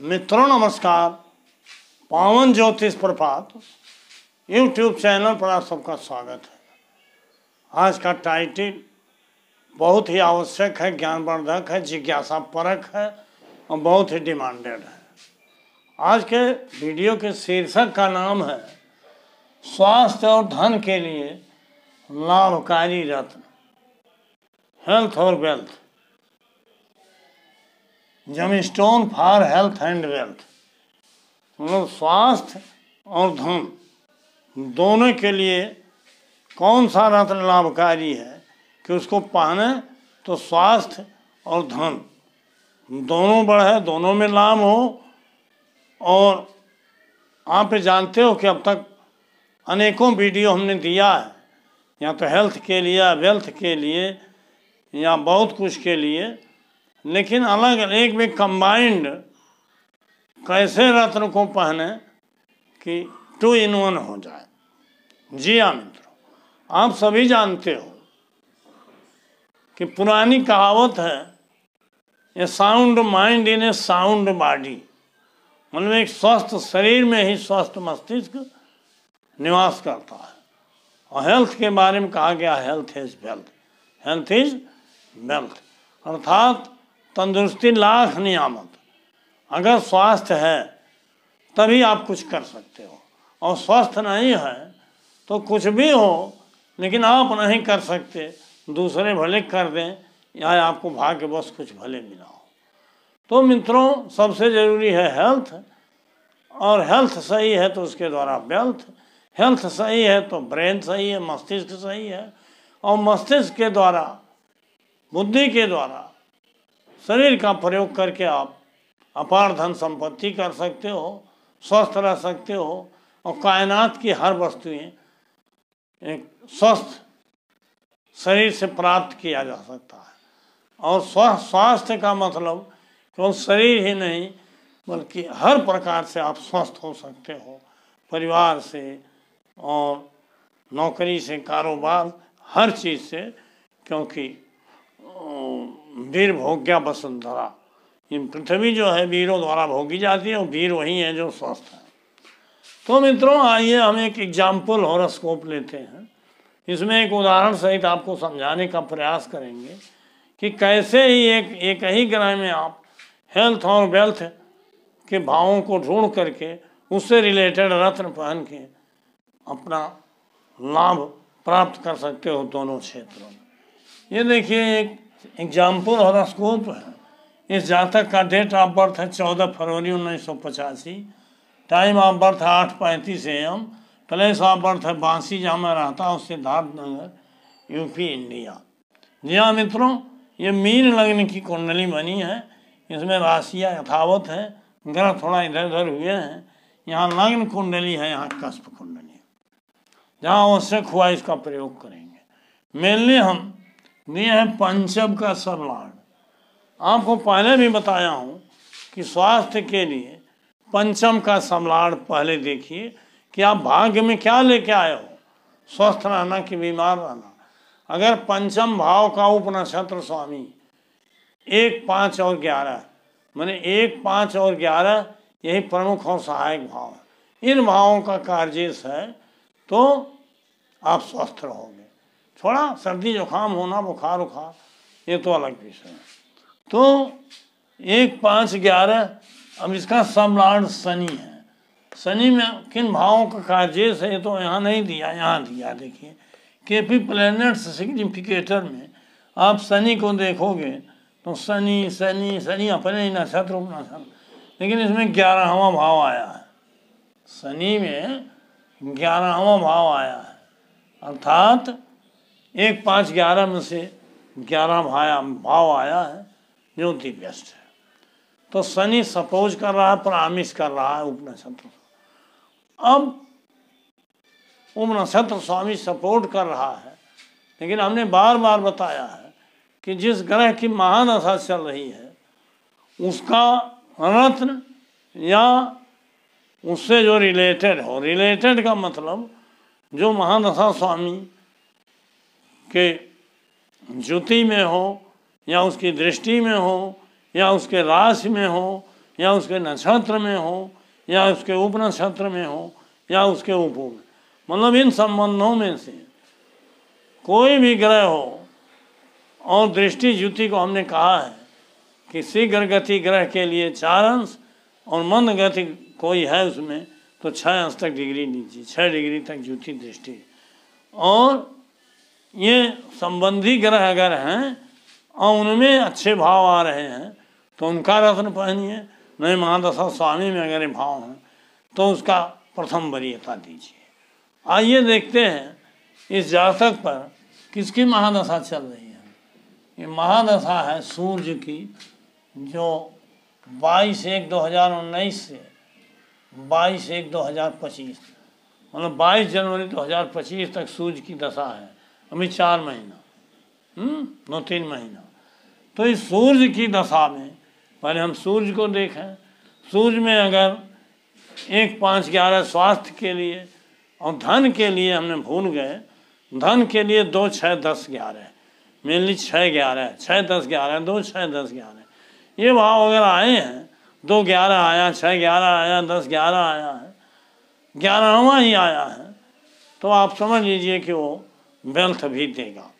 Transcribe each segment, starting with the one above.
मित्रों नमस्कार पावन ज्योतिष प्रभात यूट्यूब चैनल पर आप सबका स्वागत है आज का टाइटल बहुत ही आवश्यक है ज्ञानवर्धक है जिज्ञासा परक है और बहुत ही डिमांडेड है आज के वीडियो के शीर्षक का नाम है स्वास्थ्य और धन के लिए लाभकारी रत्न हेल्थ और wealth gem stone for health and wealth मतलब स्वास्थ्य और धन दोनों के लिए कौन सा रत्न लाभकारी है कि उसको पहने तो स्वास्थ्य और धन दोनों बढ़े दोनों में लाभ हो और आप जानते हो कि अब तक अनेकों वीडियो हमने दिया है या तो हेल्थ के लिए वेल्थ के लिए या बहुत कुछ के लिए लेकिन अलग एक में कंबाइंड कैसे रत्न को पहने कि टू इन वन हो जाए जी हाँ मित्रों आप सभी जानते हो कि पुरानी कहावत है a sound mind in a sound body मतलब एक स्वस्थ शरीर में ही स्वस्थ मस्तिष्क निवास करता है और हेल्थ के बारे में कहा गया health is wealth health is wealth अर्थात तंदुरुस्ती लाख नियामत अगर स्वास्थ्य है तभी आप कुछ कर सकते हो और स्वस्थ नहीं है तो कुछ भी हो लेकिन आप नहीं कर सकते दूसरे भले कर दें या आपको भाग्य बस कुछ भले मिला हो तो मित्रों सबसे ज़रूरी है हेल्थ और हेल्थ सही है तो उसके द्वारा वेल्थ हेल्थ सही है तो ब्रेन सही है मस्तिष्क सही है और मस्तिष्क के द्वारा बुद्धि के द्वारा शरीर का प्रयोग करके आप अपार धन संपत्ति कर सकते हो स्वस्थ रह सकते हो और कायनात की हर वस्तुएं एक स्वस्थ शरीर से प्राप्त किया जा सकता है और स्व स्वास्थ्य का मतलब केवल शरीर ही नहीं बल्कि हर प्रकार से आप स्वस्थ हो सकते हो परिवार से और नौकरी से कारोबार हर चीज़ से क्योंकि वीर भोग्या वसुंधरा ये पृथ्वी जो है वीरों द्वारा भोगी जाती है और वीर वही है जो स्वस्थ है तो मित्रों आइए हम एक एग्जाम्पल हॉरोस्कोप लेते हैं इसमें एक उदाहरण सहित आपको समझाने का प्रयास करेंगे कि कैसे ही एक एक ही ग्रह में आप हेल्थ और वेल्थ के भावों को ढूंढ करके उससे रिलेटेड रत्न पहन के अपना लाभ प्राप्त कर सकते हो दोनों क्षेत्रों में ये देखिए एक एग्जाम्पल हॉरोस्कोप इस जातक का डेट ऑफ बर्थ है चौदह फरवरी उन्नीस सौ पचासी टाइम ऑफ बर्थ है आठ पैंतीस एम प्लेस ऑफ बर्थ है बांसी जहाँ मैं रहता हूँ सिद्धार्थ नगर यूपी इंडिया जी हाँ मित्रों ये मीन लग्न की कुंडली बनी है इसमें राशियाँ यथावत हैं ग्रह थोड़ा इधर उधर हुए हैं यहाँ लग्न कुंडली है यहाँ कष्प कुंडली जहाँ आवश्यक हुआ इसका प्रयोग करेंगे मेनली हम ये है पंचम का सरलाण आपको पहले भी बताया हूँ कि स्वास्थ्य के लिए पंचम का समलाड़ पहले देखिए कि आप भाग्य में क्या लेके आए हो स्वस्थ रहना कि बीमार रहना अगर पंचम भाव का उपनक्षत्र स्वामी एक पाँच और ग्यारह मैंने एक पाँच और ग्यारह यही प्रमुख और सहायक भाव है इन भावों का कार्य है तो आप स्वस्थ रहोगे थोड़ा सर्दी जुकाम होना बुखार उखार ये तो अलग विषय है तो एक पाँच ग्यारह अब इसका समलाड सनी है सनी में किन भावों का काजेस है तो यहाँ नहीं दिया यहाँ दिया देखिए के पी प्लैनेट्स सिग्निफिकेटर में आप शनि को देखोगे तो शनि शनि शनि अपने ही नक्षत्र नक्षत्र लेकिन इसमें ग्यारहवा भाव आया है शनि में ग्यारहवा भाव आया है अर्थात एक पाँच ग्यारह में से ग्यारह भाया भाव आया है ज्योति व्यस्त है तो शनि सपोज कर रहा है पर आमिष कर रहा है उप नक्षत्र अब उप नक्षत्र स्वामी सपोर्ट कर रहा है लेकिन हमने बार बार बताया है कि जिस ग्रह की महादशा चल रही है उसका रत्न या उससे जो रिलेटेड हो रिलेटेड का मतलब जो महादशा स्वामी के ज्योति में हो या उसकी दृष्टि में हो या उसके रास में हो या उसके नक्षत्र में हो या उसके उप नक्षत्र में हो या उसके उप में मतलब इन संबंधों में से कोई भी ग्रह हो और दृष्टि ज्योति को हमने कहा है कि शीघ्र गति ग्रह के लिए चार अंश और मंद गति कोई है उसमें तो छः अंश तक डिग्री लीजिए छः डिग्री तक ज्योति दृष्टि और ये संबंधी ग्रह अगर हैं और उनमें अच्छे भाव आ रहे हैं तो उनका रत्न पहनिए नए महादशा स्वामी में अगर ये भाव हैं तो उसका प्रथम वरीयता दीजिए आइए देखते हैं इस जातक पर किसकी महादशा चल रही है ये महादशा है सूर्य की जो 22 एक 2019 से 22 एक 2025 मतलब 22 जनवरी 2025 तक सूर्य की दशा है अभी चार महीना नौ हम्म? तीन महीना तो इस सूर्य की दशा में पहले हम सूर्य को देखें सूर्य में अगर एक पाँच ग्यारह स्वास्थ्य के लिए और धन के लिए हमने भूल गए धन के लिए दो छः दस ग्यारह मेनली छः ग्यारह छः दस ग्यारह दो छः दस ग्यारह ये भाव अगर आए हैं दो ग्यारह आया छः ग्यारह आया दस ग्यारह आया है ग्यारहवा ही आया है तो आप समझ लीजिए कि वो वेल्थ भी देगा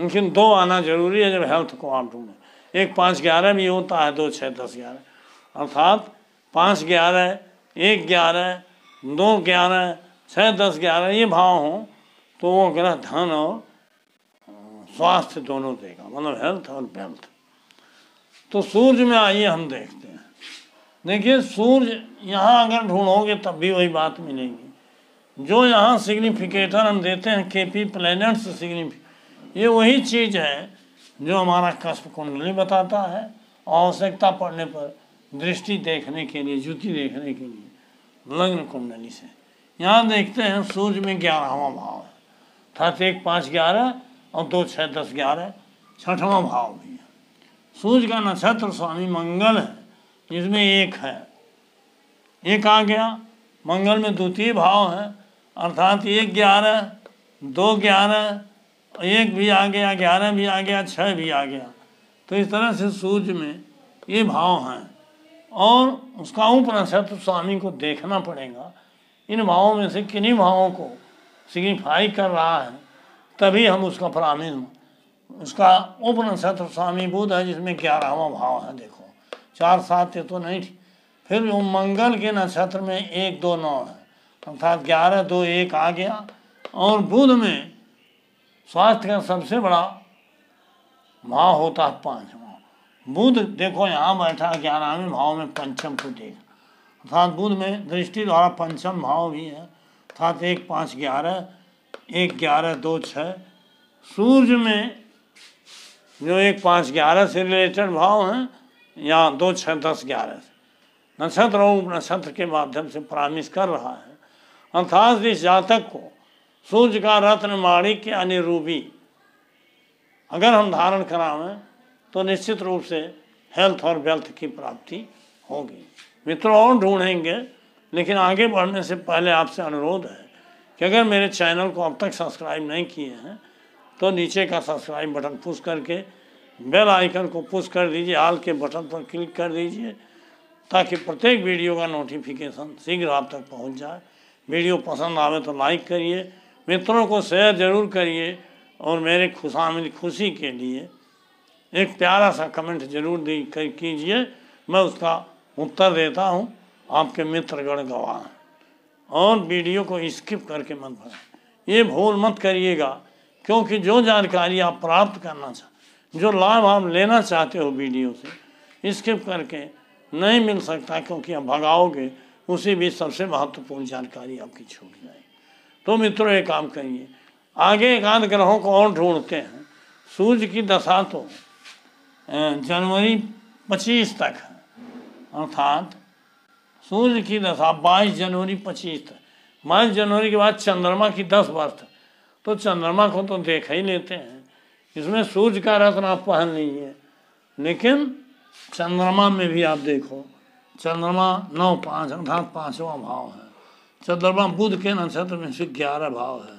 लेकिन दो आना जरूरी है जब हेल्थ को आप ढूंढें एक पाँच ग्यारह भी होता है दो छः दस ग्यारह अर्थात पाँच ग्यारह एक ग्यारह दो ग्यारह छः दस ग्यारह ये भाव हों तो वो ग्रह धन और स्वास्थ्य दोनों देगा मतलब हेल्थ और वेल्थ तो सूर्य में आइए हम देखते हैं देखिए सूर्य यहाँ अगर ढूंढोगे तब भी वही बात मिलेगी जो यहाँ सिग्निफिकेटर हम देते हैं के पी प्लैनेट्स सिग्निफिक ये वही चीज़ है जो हमारा कष्ट कुंडली बताता है आवश्यकता पड़ने पर दृष्टि देखने के लिए जुति देखने के लिए लग्न कुंडली से यहाँ देखते हैं सूर्य में ग्यारहवा भाव है अर्थात एक पाँच ग्यारह और दो छः दस ग्यारह छठवा भाव भी है सूर्य का नक्षत्र स्वामी मंगल है जिसमें एक है एक आ गया मंगल में द्वितीय भाव है अर्थात एक ग्यारह दो ग्यारह एक भी आ गया ग्यारह भी आ गया छः भी आ गया तो इस तरह से सूर्य में ये भाव हैं और उसका उपनिषद स्वामी को देखना पड़ेगा इन भावों में से किन्हीं भावों को सिग्निफाई कर रहा है तभी हम उसका प्रामिण उसका उपनिषद स्वामी बुद्ध है जिसमें ग्यारहवा भाव है देखो चार सात ये तो नहीं फिर वो मंगल के नक्षत्र में एक दो नौ है अर्थात तो ग्यारह दो एक आ गया और बुध में स्वास्थ्य का सबसे बड़ा भाव होता है पांचवा बुध देखो यहाँ बैठा ग्यारहवें भाव में पंचम को देख अर्थात बुध में दृष्टि द्वारा पंचम भाव भी है अर्थात एक पाँच ग्यारह एक ग्यारह दो छः सूर्य में जो एक पाँच ग्यारह से रिलेटेड भाव हैं या दो छः दस ग्यारह से नक्षत्र और नक्षत्र के माध्यम से प्रामिश कर रहा है अर्थात इस जातक को सूर्य का रत्न माणिक के अनुरूपी अगर हम धारण करावें तो निश्चित रूप से हेल्थ और वेल्थ की प्राप्ति होगी मित्रों और ढूंढेंगे लेकिन आगे बढ़ने से पहले आपसे अनुरोध है कि अगर मेरे चैनल को अब तक सब्सक्राइब नहीं किए हैं तो नीचे का सब्सक्राइब बटन पुश करके बेल आइकन को पुश कर दीजिए आल के बटन पर क्लिक कर दीजिए ताकि प्रत्येक वीडियो का नोटिफिकेशन शीघ्र आप तक पहुंच जाए वीडियो पसंद आवे तो लाइक करिए मित्रों को शेयर ज़रूर करिए और मेरे खुशामिल खुशी के लिए एक प्यारा सा कमेंट जरूर दी कीजिए मैं उसका उत्तर देता हूँ आपके मित्रगण गवाह हैं और वीडियो को स्किप करके मत भरा ये भूल मत करिएगा क्योंकि जो जानकारी आप प्राप्त करना चाह जो लाभ आप लेना चाहते हो वीडियो से स्किप करके नहीं मिल सकता क्योंकि आप भगाओगे उसी भी सबसे महत्वपूर्ण जानकारी आपकी छूट जाए तो मित्रों ये काम करिए आगे एकांत ग्रहों को और ढूंढते हैं सूर्य की दशा तो जनवरी 25 तक है अर्थात सूर्य की दशा 22 जनवरी 25 तक बाईस जनवरी के बाद चंद्रमा की दस वर्ष तो चंद्रमा को तो देख ही लेते हैं इसमें सूर्य का रत्न आप पहन लीजिए लेकिन चंद्रमा में भी आप देखो चंद्रमा नौ पाँच अर्थात पाँचवा भाव है चंद्रमा बुध के नक्षत्र में से ग्यारह भाव है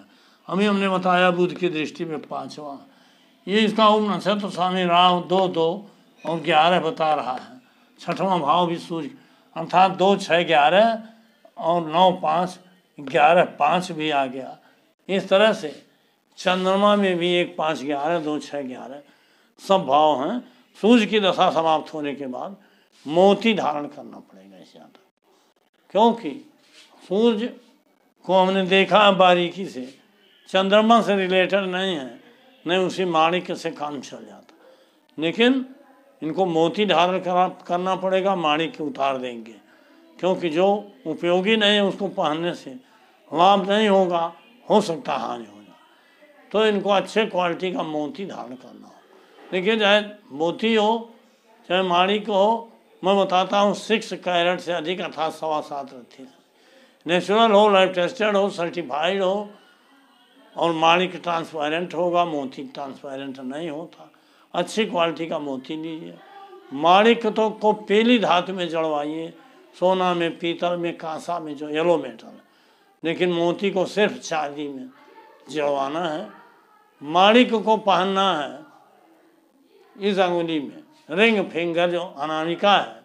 अभी हमने बताया बुध की दृष्टि में पाँचवा ये इसका उम नक्षत्र स्वामी राव दो दो और ग्यारह बता रहा है छठवां भाव भी सूर्य अर्थात दो छः ग्यारह और नौ पाँच ग्यारह पाँच भी आ गया इस तरह से चंद्रमा में भी एक पाँच ग्यारह दो छः ग्यारह सब भाव हैं सूर्य की दशा समाप्त होने के बाद मोती धारण करना पड़ेगा इस ज्यादा क्योंकि सूर्य को हमने देखा है बारीकी से चंद्रमा से रिलेटेड नहीं है नहीं उसी माणिक से काम चल जाता लेकिन इनको मोती धारण करा करना पड़ेगा माणिक उतार देंगे क्योंकि जो उपयोगी नहीं है उसको पहनने से लाभ नहीं होगा हो सकता हानि हो जाए तो इनको अच्छे क्वालिटी का मोती धारण करना हो देखिए चाहे मोती हो चाहे माणिक हो मैं बताता हूँ सिक्स कैरेट से अधिक अर्थात सवा सात रथी नेचुरल हो लाइफ टेस्टेड हो सर्टिफाइड हो और मालिक ट्रांसपेरेंट होगा मोती ट्रांसपेरेंट नहीं होता अच्छी क्वालिटी का मोती लीजिए माणिक तो को पीली धातु में जड़वाइए सोना में पीतल में कांसा में जो येलो मेटल लेकिन मोती को सिर्फ चांदी में जड़वाना है माणिक को पहनना है इस अंगुली में रिंग फिंगर जो अनामिका है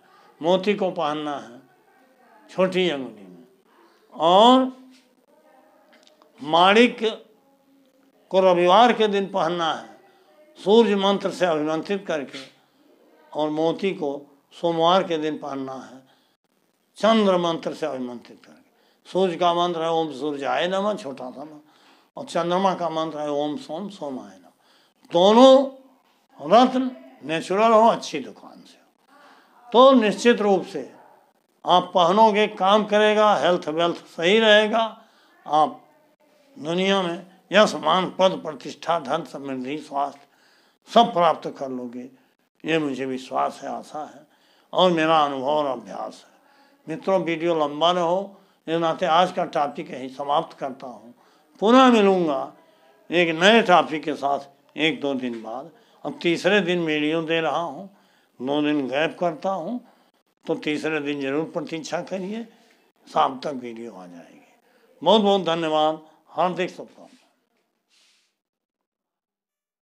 मोती को पहनना है छोटी अंगुली में और माणिक को रविवार के दिन पहनना है सूर्य मंत्र से अभिमंत्रित करके और मोती को सोमवार के दिन पहनना है चंद्र मंत्र से अभिमंत्रित करके सूर्य का मंत्र है ओम सूर्य आय नम छोटा सा और चंद्रमा का मंत्र है ओम सोम सोम आय नम दोनों रत्न नेचुरल हो अच्छी दुकान से तो निश्चित रूप से आप पहनोगे काम करेगा हेल्थ वेल्थ सही रहेगा आप दुनिया में यह समान पद प्रतिष्ठा धन समृद्धि स्वास्थ्य सब प्राप्त कर लोगे ये मुझे विश्वास है आशा है और मेरा अनुभव और अभ्यास है मित्रों वीडियो लंबा न हो इस नाते आज का टॉपिक यही समाप्त करता हूँ पुनः मिलूँगा एक नए टॉपिक के साथ एक दो दिन बाद अब तीसरे दिन वीडियो दे रहा हूँ नौ दिन गैप करता हूँ तो तीसरे दिन जरूर प्रतीक्षा करिए शाम तक वीडियो आ जाएगी बहुत बहुत धन्यवाद हार्दिक शुभकामना